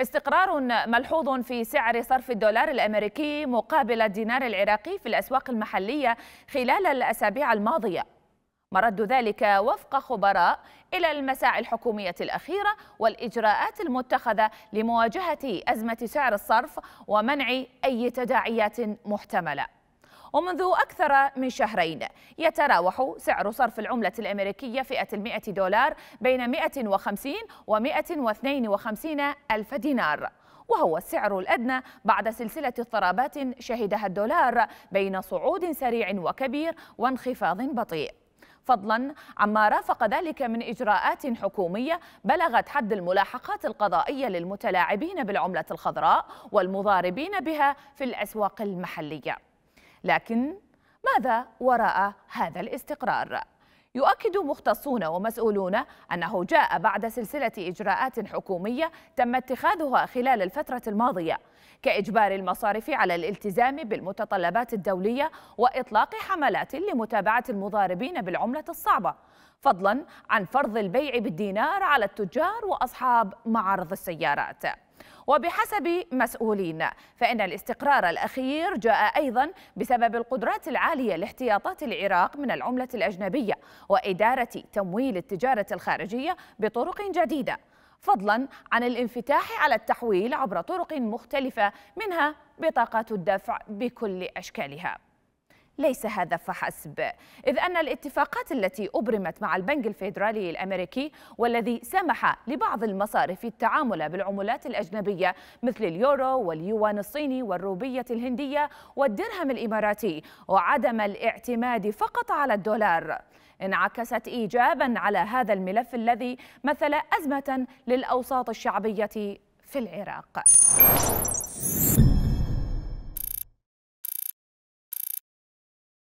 استقرار ملحوظ في سعر صرف الدولار الامريكي مقابل الدينار العراقي في الاسواق المحليه خلال الاسابيع الماضيه مرد ذلك وفق خبراء الى المساعي الحكوميه الاخيره والاجراءات المتخذه لمواجهه ازمه سعر الصرف ومنع اي تداعيات محتمله ومنذ أكثر من شهرين يتراوح سعر صرف العملة الأمريكية فئة المئة دولار بين 150 و 152 ألف دينار وهو السعر الأدنى بعد سلسلة اضطرابات شهدها الدولار بين صعود سريع وكبير وانخفاض بطيء فضلا عما رافق ذلك من إجراءات حكومية بلغت حد الملاحقات القضائية للمتلاعبين بالعملة الخضراء والمضاربين بها في الأسواق المحلية لكن ماذا وراء هذا الاستقرار؟ يؤكد مختصون ومسؤولون أنه جاء بعد سلسلة إجراءات حكومية تم اتخاذها خلال الفترة الماضية كإجبار المصارف على الالتزام بالمتطلبات الدولية وإطلاق حملات لمتابعة المضاربين بالعملة الصعبة فضلا عن فرض البيع بالدينار على التجار وأصحاب معارض السيارات وبحسب مسؤولين فإن الاستقرار الأخير جاء أيضا بسبب القدرات العالية لاحتياطات العراق من العملة الأجنبية وإدارة تمويل التجارة الخارجية بطرق جديدة فضلا عن الانفتاح على التحويل عبر طرق مختلفة منها بطاقات الدفع بكل أشكالها ليس هذا فحسب إذ أن الاتفاقات التي أبرمت مع البنك الفيدرالي الأمريكي والذي سمح لبعض المصارف التعامل بالعملات الأجنبية مثل اليورو واليوان الصيني والروبية الهندية والدرهم الإماراتي وعدم الاعتماد فقط على الدولار انعكست إيجابا على هذا الملف الذي مثل أزمة للأوساط الشعبية في العراق